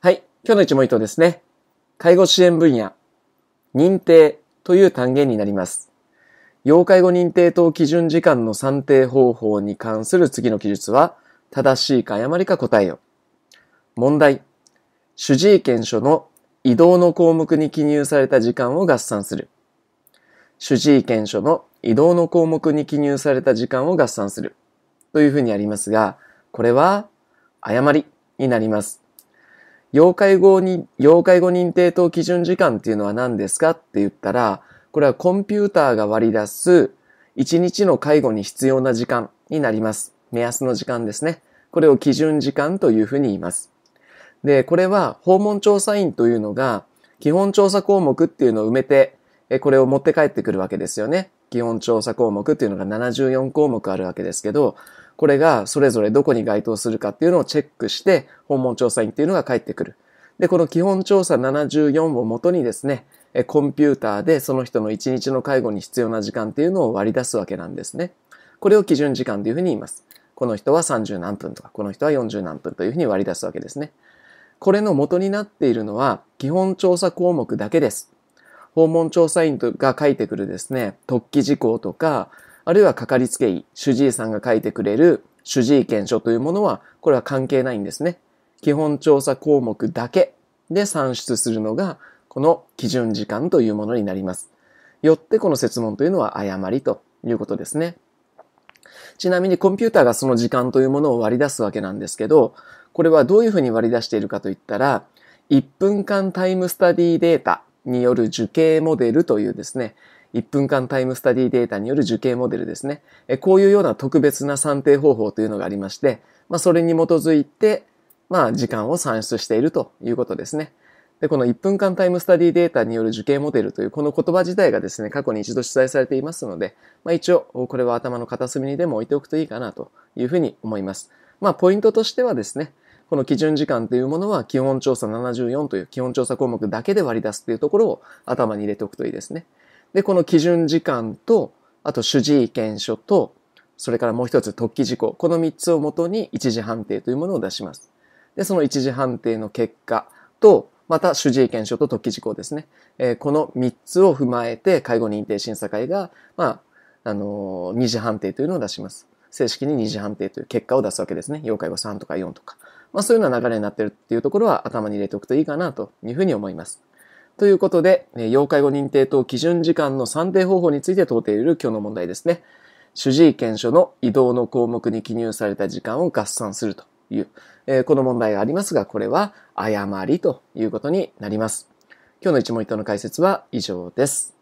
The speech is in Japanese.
はい。今日の一問一答ですね。介護支援分野、認定という単元になります。要介護認定等基準時間の算定方法に関する次の記述は、正しいか誤りか答えを。問題。主治医検書の移動の項目に記入された時間を合算する。主治医検書の移動の項目に記入された時間を合算する。というふうにありますが、これは誤りになります。要介護に、要介護認定等基準時間っていうのは何ですかって言ったら、これはコンピューターが割り出す1日の介護に必要な時間になります。目安の時間ですね。これを基準時間というふうに言います。で、これは訪問調査員というのが基本調査項目っていうのを埋めて、これを持って帰ってくるわけですよね。基本調査項目っていうのが74項目あるわけですけど、これがそれぞれどこに該当するかっていうのをチェックして、訪問調査員っていうのが返ってくる。で、この基本調査74をもとにですね、コンピューターでその人の1日の介護に必要な時間っていうのを割り出すわけなんですね。これを基準時間というふうに言います。この人は30何分とか、この人は40何分というふうに割り出すわけですね。これの元になっているのは基本調査項目だけです。訪問調査員が書いてくるですね、突起事項とか、あるいはかかりつけ医、主治医さんが書いてくれる主治医検書というものは、これは関係ないんですね。基本調査項目だけで算出するのが、この基準時間というものになります。よってこの設問というのは誤りということですね。ちなみにコンピューターがその時間というものを割り出すわけなんですけど、これはどういうふうに割り出しているかといったら、1分間タイムスタディデータによる受刑モデルというですね、1分間タイムスタディデータによる受刑モデルですね。こういうような特別な算定方法というのがありまして、まあ、それに基づいて、まあ、時間を算出しているということですね。で、この1分間タイムスタディデータによる受刑モデルというこの言葉自体がですね、過去に一度取材されていますので、まあ、一応、これは頭の片隅にでも置いておくといいかなというふうに思います。まあ、ポイントとしてはですね、この基準時間というものは基本調査74という基本調査項目だけで割り出すというところを頭に入れておくといいですね。で、この基準時間と、あと主治意見書と、それからもう一つ突起事項。この三つをもとに一時判定というものを出します。で、その一時判定の結果と、また主治意見書と突起事項ですね。えー、この三つを踏まえて、介護認定審査会が、まあ、あのー、二次判定というのを出します。正式に二次判定という結果を出すわけですね。要介護3とか4とか。まあそういうような流れになっているっていうところは頭に入れておくといいかなというふうに思います。ということで、要介護認定等基準時間の算定方法について問うている今日の問題ですね。主治医検書の移動の項目に記入された時間を合算するという、えー、この問題がありますが、これは誤りということになります。今日の一問一答の解説は以上です。